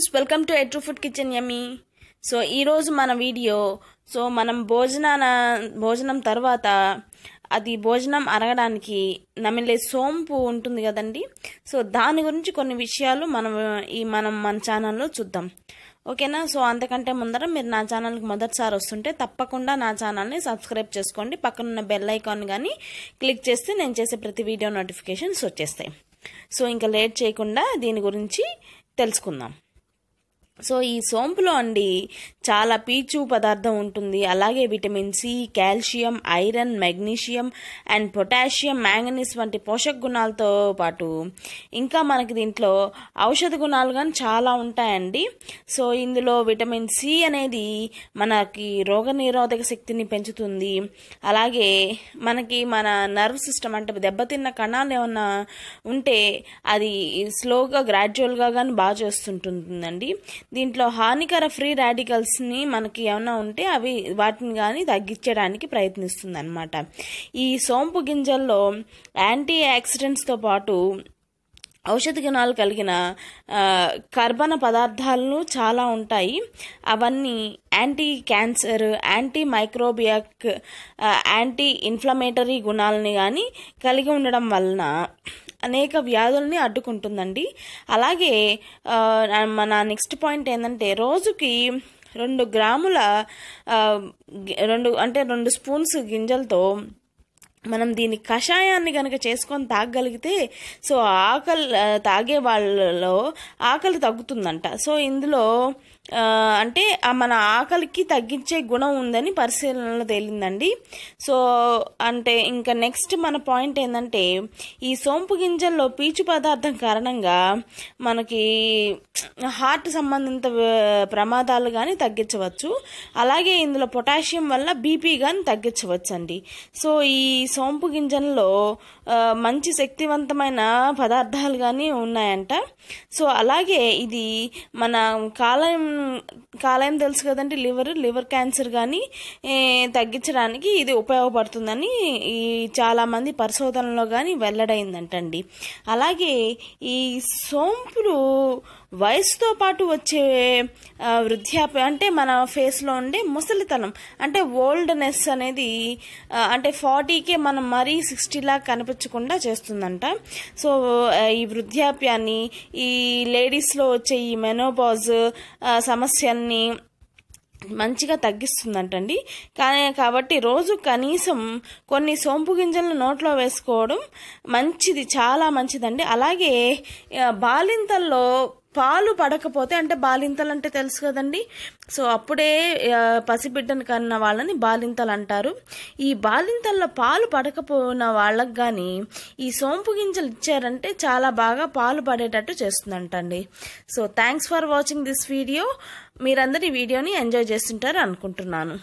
friends welcome to ఎట్రూ food kitchen yummy so ఈరోజు మన వీడియో సో మనం భోజనాన భోజనం తర్వాత అది భోజనం అరగడానికి నమిలే సోంపు ఉంటుంది కదండి సో దాని గురించి కొన్ని విషయాలు మనం ఈ మనం మన ఛానల్లో చూద్దాం ఓకేనా సో అంతకంటే ముందర మీరు నా ఛానల్కి మొదటిసారి వస్తుంటే తప్పకుండా నా ఛానల్ని సబ్స్క్రైబ్ చేసుకోండి పక్కనున్న బెల్ ఐకాన్ కానీ క్లిక్ చేస్తే నేను చేసే ప్రతి వీడియో నోటిఫికేషన్స్ వచ్చేస్తాయి సో ఇంకా లేట్ చేయకుండా దీని గురించి తెలుసుకుందాం సో ఈ సోంపులో అండి చాలా పీచు పదార్థం ఉంటుంది అలాగే vitamin C calcium iron magnesium and potassium manganese వంటి పోషక గుణాలతో పాటు ఇంకా మనకి దీంట్లో ఔషధ గుణాలు కానీ చాలా ఉంటాయండి సో ఇందులో విటమిన్ సి అనేది మనకి రోగనిరోధక శక్తిని పెంచుతుంది అలాగే మనకి మన నర్వ్ సిస్టమ్ అంటే దెబ్బతిన్న కణాలు ఏమన్నా ఉంటే అది స్లోగా గ్రాడ్యువల్గా కానీ బాగా చేస్తుంటుందండి దీంట్లో హానికర ఫ్రీ రాడికల్స్ని మనకి ఏమైనా ఉంటే అవి వాటిని కానీ తగ్గించడానికి ప్రయత్నిస్తుంది అనమాట ఈ సోంపు గింజల్లో యాంటీ యాక్సిడెంట్స్తో పాటు ఔషధ గుణాలు కలిగిన కర్బన పదార్థాలను చాలా ఉంటాయి అవన్నీ anti cancer anti microbial anti inflammatory గుణాలని కానీ కలిగి ఉండడం వలన అనేక వ్యాధుల్ని అడ్డుకుంటుందండి అలాగే మన నెక్స్ట్ పాయింట్ ఏంటంటే రోజుకి రెండు గ్రాముల రెండు అంటే రెండు స్పూన్స్ గింజలతో మనం దీని కషాయాన్ని కనుక చేసుకొని తాగగలిగితే సో ఆకలి తాగే వాళ్ళలో ఆకలి తగ్గుతుందంట సో ఇందులో అంటే మన ఆకలికి తగ్గించే గుణం ఉందని పరిశీలనలో తేలిందండి సో అంటే ఇంకా నెక్స్ట్ మన పాయింట్ ఏంటంటే ఈ సోంపు గింజల్లో పీచు పదార్థం కారణంగా మనకి హార్ట్ సంబంధిత ప్రమాదాలు కానీ తగ్గించవచ్చు అలాగే ఇందులో పొటాషియం వల్ల బీపీ కానీ తగ్గించవచ్చు అండి సో ఈ సోంపు గింజల్లో మంచి శక్తివంతమైన పదార్థాలు కానీ ఉన్నాయంట సో అలాగే ఇది మన కాలం కాలయం తెలుసు కదంటే లివర్ లివర్ క్యాన్సర్ కానీ తగ్గించడానికి ఇది ఉపయోగపడుతుందని ఈ చాలామంది పరిశోధనలో కానీ వెల్లడైందంటండి అలాగే ఈ సోంపులు వయసుతో పాటు వచ్చే వృద్ధాప్య అంటే మన ఫేస్లో ఉండే ముసలితనం అంటే ఓల్డ్నెస్ అనేది అంటే ఫార్టీకే మనం మరీ సిక్స్టీలా కనిపించకుండా చేస్తుందంట సో ఈ వృద్ధాప్యాన్ని ఈ లేడీస్లో వచ్చే ఈ మెనోపాజ్ సమస్యల్ని మంచిగా తగ్గిస్తుందంటండి కానీ కాబట్టి రోజు కనీసం కొన్ని సోంపు గింజలను నోట్లో వేసుకోవడం మంచిది చాలా మంచిదండి అలాగే బాలింతల్లో పాలు పడకపోతే అంటే బాలింతలు అంటే తెలుసు కదండి సో అప్పుడే పసిబిడ్డను కన్న వాళ్ళని బాలింతలు అంటారు ఈ బాలింతల్లో పాలు పడకపోయిన వాళ్ళకి కానీ ఈ సోంపు గింజలు ఇచ్చారంటే చాలా బాగా పాలు పడేటట్టు చేస్తుందంటండి so thanks for watching this video మీరందరి వీడియోని ఎంజాయ్ చేస్తుంటారు అనుకుంటున్నాను